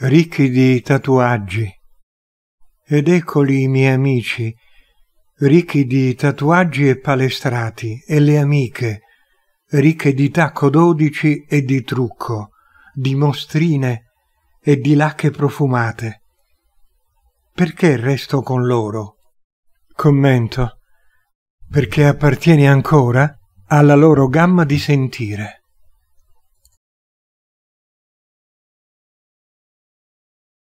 ricchi di tatuaggi. Ed eccoli i miei amici, ricchi di tatuaggi e palestrati, e le amiche, ricche di tacco dodici e di trucco, di mostrine e di lacche profumate. Perché resto con loro? Commento. Perché appartieni ancora alla loro gamma di sentire.